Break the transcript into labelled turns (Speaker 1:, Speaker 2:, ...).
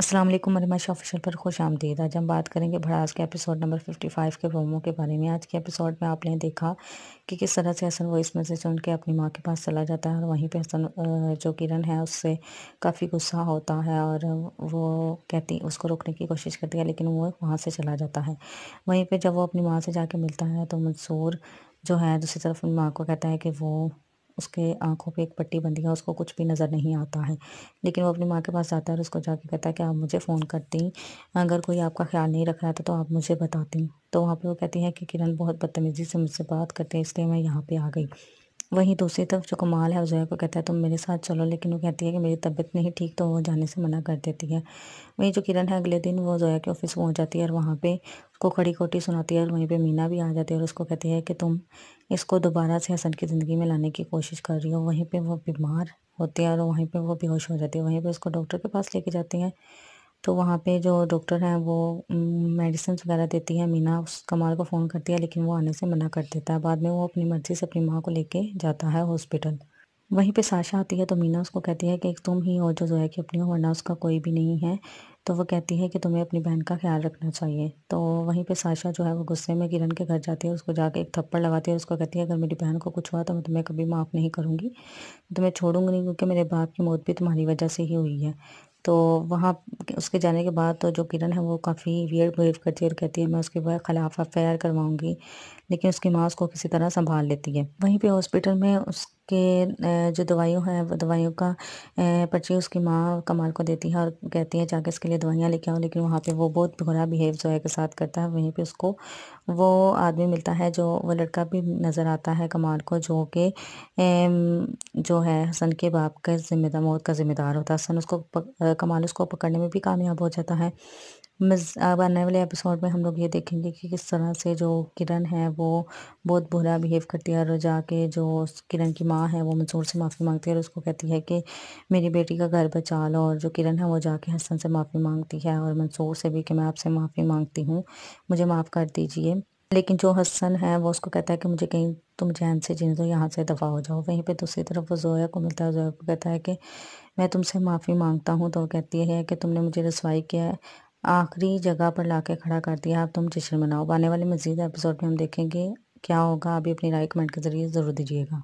Speaker 1: अस्सलाम वालेकुम मरमा शाह ऑफिशियल पर खुश आमदीद आज हम बात करेंगे भड़ास के एपिसोड नंबर 55 के प्रोमो के बारे में आज के एपिसोड में आपने देखा कि किस तरह से हसन वो इसमें से चुन के अपनी माँ के पास चला जाता है और वहीं पे हसन जो किरण है उससे काफ़ी गुस्सा होता है और वो कहती उसको रोकने की कोशिश करती है लेकिन वो वहाँ से चला जाता है वहीं पर जब वो अपनी माँ से जाके मिलता है तो मंसूर जो है दूसरी तरफ अपनी माँ को कहता है कि वो उसके आँखों पे एक पट्टी बंधी है उसको कुछ भी नज़र नहीं आता है लेकिन वो अपनी माँ के पास जाता है और उसको जाके कहता है कि आप मुझे फ़ोन करती अगर कोई आपका ख्याल नहीं रख रहा था तो, तो आप मुझे बताती तो वहाँ पर वो कहती है कि किरण बहुत बदतमीज़ी से मुझसे बात करते हैं इसलिए मैं यहाँ पर आ गई वहीं दूसरी तरफ जो कमाल है जोया को कहता है तुम मेरे साथ चलो लेकिन वो कहती है कि मेरी तबीयत नहीं ठीक तो वो जाने से मना कर देती है वहीं जो किरण है अगले दिन वो जोया के ऑफिस पहुंच जाती है और वहाँ पे उसको खड़ी कोटी सुनाती है और वहीं पे मीना भी आ जाती है और उसको कहती है कि तुम इसको दोबारा से हसन की ज़िंदगी में लाने की कोशिश कर रही हो वहीं पर वो बीमार होती है और वहीं पर वो बेहोश हो जाती है वहीं पर उसको डॉक्टर के पास लेके जाती हैं तो वहाँ पे जो डॉक्टर हैं वो मेडिसिन वगैरह देती है मीना उस कमाल को फ़ोन करती है लेकिन वो आने से मना कर देता है बाद में वो अपनी मर्ज़ी से अपनी माँ को लेके जाता है हॉस्पिटल वहीं पे साशा आती है तो मीना उसको कहती है कि तुम ही हो जो जोया की अपनी हो वरना उसका कोई भी नहीं है तो वो कहती है कि तुम्हें अपनी बहन का ख्याल रखना चाहिए तो वहीं पे साशा जो है वो गुस्से में किरण के घर जाती है उसको जाके एक थप्पड़ लगाती है उसको कहती है अगर मेरी बहन को कुछ हुआ तो मैं तुम्हें कभी माफ़ नहीं करूँगी तुम्हें छोड़ूंगी नहीं क्योंकि मेरे बाप की मौत भी तुम्हारी वजह से ही हुई है तो वहाँ उसके जाने के बाद तो जो किरण है वो काफ़ी वियर बिहेव करती है और कहती है मैं उसके बाद खिलाफ एफ करवाऊँगी लेकिन उसकी माँ उसको किसी तरह संभाल लेती है वहीं पे हॉस्पिटल में उस के जो दवाइयों हैं वो दवाइयों का पर्ची उसकी माँ कमाल को देती है और कहती है जाके इसके लिए दवाइयाँ लेके आओ लेकिन वहाँ पे वो बहुत बुरा बिहेव जो है के साथ करता है वहीं पे उसको वो आदमी मिलता है जो वो लड़का भी नज़र आता है कमाल को जो कि जो है हसन के बाप का जिम्मेदार मौत का जिम्मेदार होता है हसन उसको पक, कमाल उसको पकड़ने में भी कामयाब हो जाता है मज़ अब आने वाले एपिसोड में हम लोग ये देखेंगे कि किस तरह से जो किरण है वो बहुत बुरा बिहेव करती है और जाके जो किरण की माँ है वो मंसूर से माफ़ी मांगती है और उसको कहती है कि मेरी बेटी का घर बचा लो और जो किरण है वो जाके हसन से माफ़ी मांगती है और मंसूर से भी कि मैं आपसे माफ़ी मांगती हूँ मुझे माफ़ कर दीजिए लेकिन जो हसन है वो उसको कहता है कि मुझे कहीं तुम जैन से जीने दो यहाँ से दफ़ा हो जाओ वहीं पे दूसरी तरफ वो जोया को मिलता है जोया को कहता है कि मैं तुमसे माफ़ी मांगता हूँ तो कहती है कि तुमने मुझे रसवाई किया है आखिरी जगह पर लाके खड़ा कर दिया अब तुम जश्न मनाओ आने वाले मजीद एपिसोड में हम देखेंगे क्या होगा अभी अपनी राय कमेंट के ज़रिए ज़रूर दीजिएगा